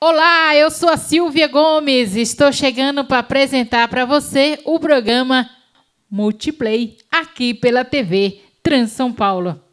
Olá, eu sou a Silvia Gomes. Estou chegando para apresentar para você o programa Multiplay aqui pela TV Trans São Paulo.